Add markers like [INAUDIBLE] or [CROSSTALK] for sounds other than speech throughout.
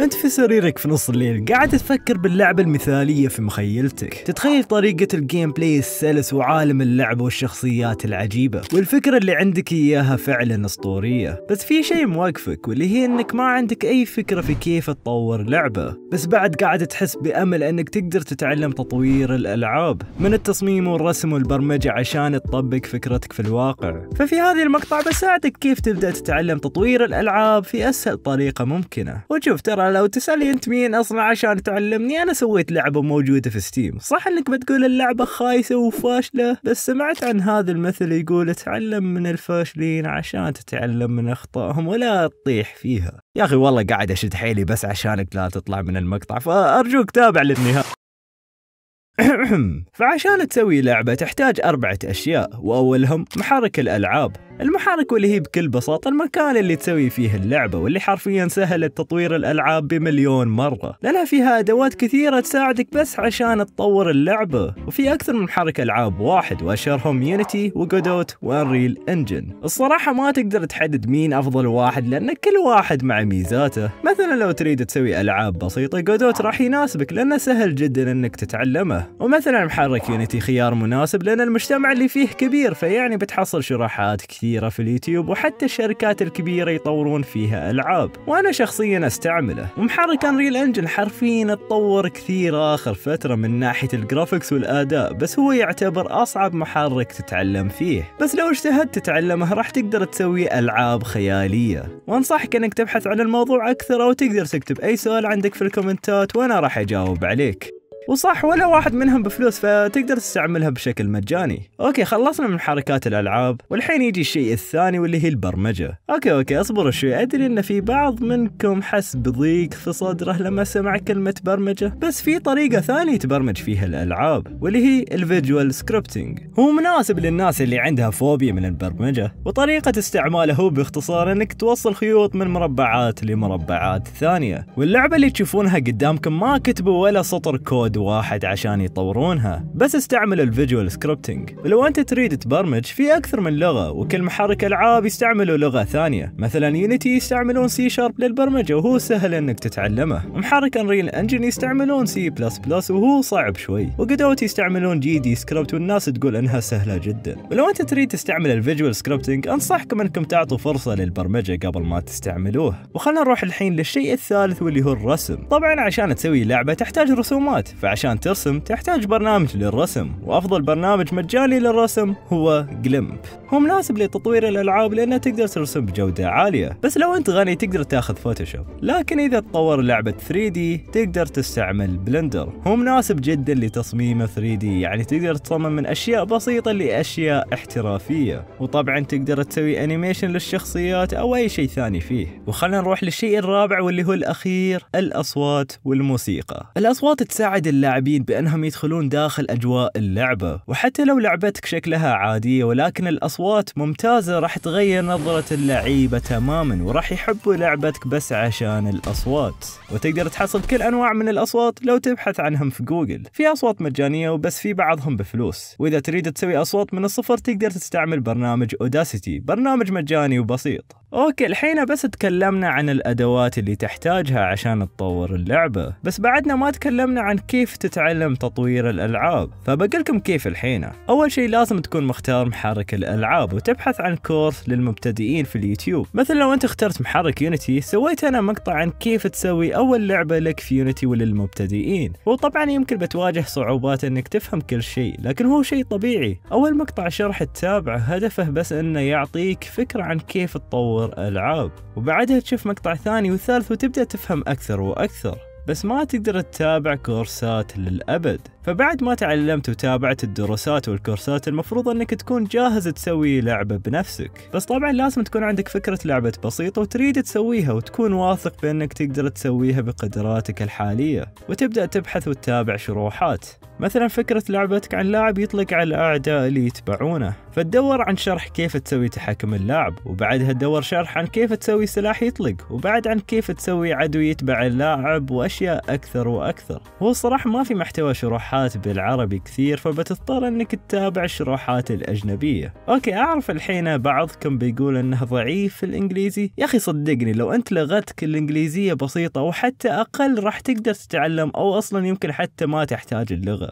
انت في سريرك في نص الليل قاعد تفكر باللعبة المثالية في مخيلتك تتخيل طريقة الجيم بلاي السلس وعالم اللعبة والشخصيات العجيبة والفكرة اللي عندك اياها فعلا اسطورية بس في شيء مواقفك واللي هي انك ما عندك اي فكرة في كيف تطور لعبة بس بعد قاعد تحس بامل انك تقدر تتعلم تطوير الالعاب من التصميم والرسم والبرمجة عشان تطبق فكرتك في الواقع ففي هذه المقطع بساعدك كيف تبدأ تتعلم تطوير الالعاب في اسهل طريقة ممكنة وشوف ترى لو تسالني انت مين اصلا عشان تعلمني انا سويت لعبه موجوده في ستيم صح انك بتقول اللعبه خايسه وفاشله بس سمعت عن هذا المثل يقول تعلم من الفاشلين عشان تتعلم من اخطائهم ولا تطيح فيها يا اخي والله قاعد اشد حيلي بس عشانك لا تطلع من المقطع فارجوك تابع للنهايه [COUGHS] فعشان تسوي لعبة تحتاج أربعة أشياء وأولهم محرك الألعاب المحرك واللي هي بكل بساطة المكان اللي تسوي فيه اللعبة واللي حرفيا سهل تطوير الألعاب بمليون مرة لأنها فيها أدوات كثيرة تساعدك بس عشان تطور اللعبة وفي أكثر من محرك ألعاب واحد وأشهرهم يونيتي وجودوت وانريل انجن الصراحة ما تقدر تحدد مين أفضل واحد لأن كل واحد مع ميزاته مثلا لو تريد تسوي ألعاب بسيطة جودوت راح يناسبك لأنه سهل جدا أنك تتعلمه ومثلا محرك يونيتي خيار مناسب لأن المجتمع اللي فيه كبير فيعني بتحصل شروحات كثير كبيرة في اليوتيوب وحتى الشركات الكبيرة يطورون فيها ألعاب وأنا شخصيا أستعمله ومحرك أنريل أنجن حرفيا تطور كثير آخر فترة من ناحية الجرافكس والأداء بس هو يعتبر أصعب محرك تتعلم فيه بس لو اجتهدت تتعلمه راح تقدر تسوي ألعاب خيالية وأنصحك أنك تبحث عن الموضوع أكثر أو تقدر تكتب أي سؤال عندك في الكومنتات وأنا راح أجاوب عليك وصح ولا واحد منهم بفلوس فتقدر تستعملها بشكل مجاني اوكي خلصنا من حركات الالعاب والحين يجي الشيء الثاني واللي هي البرمجه اوكي اوكي اصبروا شوي ادري ان في بعض منكم حس بضيق في صدره لما سمع كلمه برمجه بس في طريقه ثانيه تبرمج فيها الالعاب واللي هي الفيجوال سكريبتنج هو مناسب للناس اللي عندها فوبيا من البرمجه وطريقه استعماله هو باختصار انك توصل خيوط من مربعات لمربعات ثانيه واللعبه اللي تشوفونها قدامكم ما كتبوا ولا سطر كود كود واحد عشان يطورونها بس استعمل الفيجوال سكريبتنج ولو انت تريد تبرمج في اكثر من لغه وكل محرك العاب يستعملوا لغه ثانيه مثلا يونيتي يستعملون سي شارب للبرمجه وهو سهل انك تتعلمه ومحرك انريل انجن يستعملون سي بلس بلس وهو صعب شوي وقدوت يستعملون جي دي سكريبت والناس تقول انها سهله جدا ولو انت تريد تستعمل الفيجوال سكريبتنج انصحكم انكم تعطوا فرصه للبرمجه قبل ما تستعملوه وخلنا نروح الحين للشيء الثالث واللي هو الرسم طبعا عشان تسوي لعبه تحتاج رسومات فعشان ترسم تحتاج برنامج للرسم وأفضل برنامج مجاني للرسم هو جلمب هو مناسب لتطوير الألعاب لأنه تقدر ترسم بجودة عالية بس لو أنت غني تقدر تاخذ فوتوشوب لكن إذا تطور لعبة دي تقدر تستعمل بلندر هو مناسب جدا لتصميم 3 دي يعني تقدر تصمم من أشياء بسيطة لأشياء احترافية وطبعا تقدر تسوي أنيميشن للشخصيات أو أي شيء ثاني فيه وخلنا نروح للشيء الرابع واللي هو الأخير الأصوات والموسيقى الأصوات تساعد اللاعبين بأنهم يدخلون داخل أجواء اللعبة وحتى لو لعبتك شكلها عادية ولكن الأصوات ممتازة راح تغير نظرة اللعيبة تماما وراح يحبوا لعبتك بس عشان الأصوات وتقدر تحصل كل أنواع من الأصوات لو تبحث عنهم في جوجل في أصوات مجانية وبس في بعضهم بفلوس وإذا تريد تسوي أصوات من الصفر تقدر تستعمل برنامج أوداسيتي برنامج مجاني وبسيط اوكي الحين بس تكلمنا عن الادوات اللي تحتاجها عشان تطور اللعبة بس بعدنا ما تكلمنا عن كيف كيف تتعلم تطوير الألعاب فبقلكم كيف الحين أول شيء لازم تكون مختار محرك الألعاب وتبحث عن كورس للمبتدئين في اليوتيوب مثلا لو أنت اخترت محرك يونيتي سويت أنا مقطع عن كيف تسوي أول لعبة لك في يونيتي وللمبتدئين وطبعا يمكن بتواجه صعوبات أنك تفهم كل شيء لكن هو شيء طبيعي أول مقطع شرح تتابعه هدفه بس أنه يعطيك فكرة عن كيف تطور ألعاب وبعدها تشوف مقطع ثاني وثالث وتبدأ تفهم أكثر وأكثر بس ما تقدر تتابع كورسات للأبد فبعد ما تعلمت وتابعت الدراسات والكورسات المفروض أنك تكون جاهز تسوي لعبة بنفسك بس طبعا لازم تكون عندك فكرة لعبة بسيطة وتريد تسويها وتكون واثق بأنك تقدر تسويها بقدراتك الحالية وتبدأ تبحث وتتابع شروحات مثلا فكرة لعبتك عن لاعب يطلق على الأعداء اللي يتبعونه فتدور عن شرح كيف تسوي تحكم اللاعب وبعدها تدور شرح عن كيف تسوي سلاح يطلق وبعد عن كيف تسوي عدو يتبع اللاعب وأشياء أكثر وأكثر هو الصراحة ما في محتوى شروحات بالعربي كثير فبتضطر أنك تتابع الشروحات الأجنبية أوكي أعرف الحين بعضكم بيقول أنه ضعيف في الإنجليزي يا أخي صدقني لو أنت لغتك الإنجليزية بسيطة وحتى أقل راح تقدر تتعلم أو أصلا يمكن حتى ما تحتاج اللغة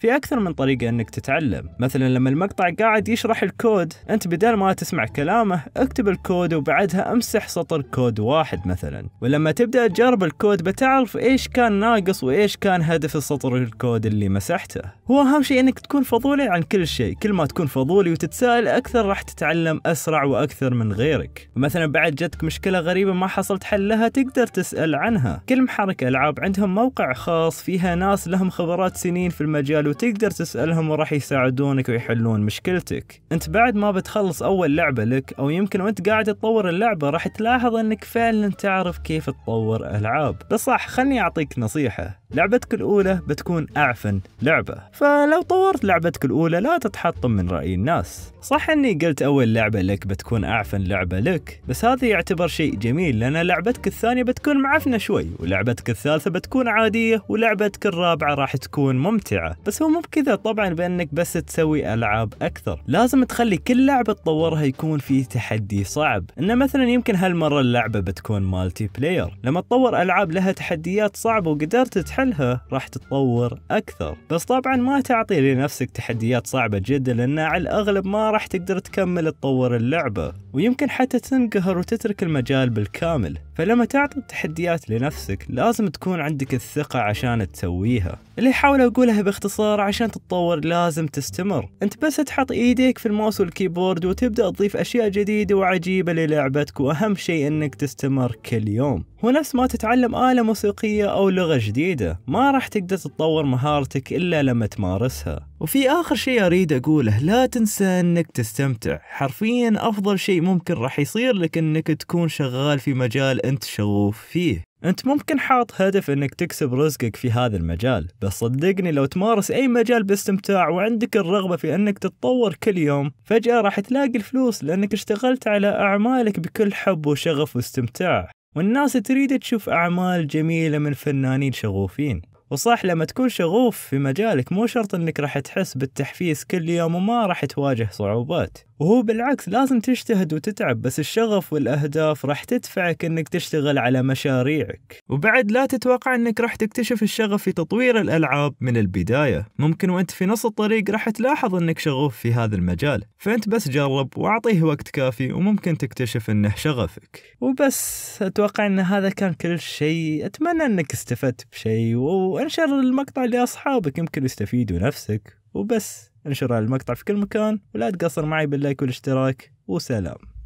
في أكثر من طريقة أنك تتعلم مثلا لما المقطع قاعد يشرح الكود أنت بدل ما تسمع كلامه اكتب الكود وبعدها أمسح سطر كود واحد مثلا ولما تبدأ تجرب الكود بتعرف إيش كان ناقص وإيش كان هدف السطر الكود اللي مسحته هو أهم شيء أنك تكون فضولي عن كل شيء كل ما تكون فضولي وتتساءل أكثر راح تتعلم أسرع وأكثر من غيرك ومثلا بعد جتك مشكلة غريبة ما حصلت حل لها تقدر تسأل عنها كل محرك ألعاب عندهم موقع خاص فيها ناس لهم خبرات سنين في المجال وتقدر تسألهم وراح يساعدونك ويحلون مشكلتك انت بعد ما بتخلص اول لعبة لك او يمكن وانت قاعد تطور اللعبة راح تلاحظ انك فعلا تعرف كيف تطور العاب بس صح خلني اعطيك نصيحة لعبتك الاولى بتكون اعفن لعبة فلو طورت لعبتك الاولى لا تتحطم من رأي الناس صح اني قلت اول لعبة لك بتكون اعفن لعبة لك بس هذا يعتبر شيء جميل لان لعبتك الثانية بتكون معفنة شوي ولعبتك الثالثة بتكون عادية ولعبتك الرابعة راح تكون ممتعة بس هو مو بكذا طبعا بانك بس تسوي العاب اكثر لازم تخلي كل لعبه تطورها يكون في تحدي صعب انه مثلا يمكن هالمره اللعبه بتكون مالتي بلاير لما تطور العاب لها تحديات صعبه وقدرت تحلها راح تتطور اكثر بس طبعا ما تعطي لنفسك تحديات صعبه جدا لان على الاغلب ما راح تقدر تكمل تطور اللعبه ويمكن حتى تنقهر وتترك المجال بالكامل فلما تعطي تحديات لنفسك لازم تكون عندك الثقة عشان تسويها اللي حاول أقولها باختصار عشان تتطور لازم تستمر انت بس تحط ايديك في الماوس والكيبورد وتبدأ تضيف أشياء جديدة وعجيبة للعبتك وأهم شيء أنك تستمر كل يوم هو نفس ما تتعلم آلة موسيقية أو لغة جديدة ما راح تقدر تتطور مهارتك إلا لما تمارسها وفي آخر شيء أريد أقوله لا تنسى أنك تستمتع حرفيا أفضل شيء ممكن راح يصير لك أنك تكون شغال في مجال أنت شغوف فيه انت ممكن حاط هدف انك تكسب رزقك في هذا المجال بس صدقني لو تمارس اي مجال باستمتاع وعندك الرغبة في انك تتطور كل يوم فجأة راح تلاقي الفلوس لانك اشتغلت على اعمالك بكل حب وشغف واستمتاع والناس تريد تشوف أعمال جميلة من فنانين شغوفين وصح لما تكون شغوف في مجالك مو شرط انك راح تحس بالتحفيز كل يوم وما راح تواجه صعوبات وهو بالعكس لازم تجتهد وتتعب بس الشغف والأهداف راح تدفعك أنك تشتغل على مشاريعك وبعد لا تتوقع أنك راح تكتشف الشغف في تطوير الألعاب من البداية ممكن وأنت في نص الطريق راح تلاحظ أنك شغوف في هذا المجال فأنت بس جرب وأعطيه وقت كافي وممكن تكتشف أنه شغفك وبس أتوقع أن هذا كان كل شيء أتمنى أنك استفدت بشيء وانشر المقطع لأصحابك يمكن يستفيدوا نفسك وبس انشر المقطع في كل مكان ولا تقصر معي باللايك والاشتراك وسلام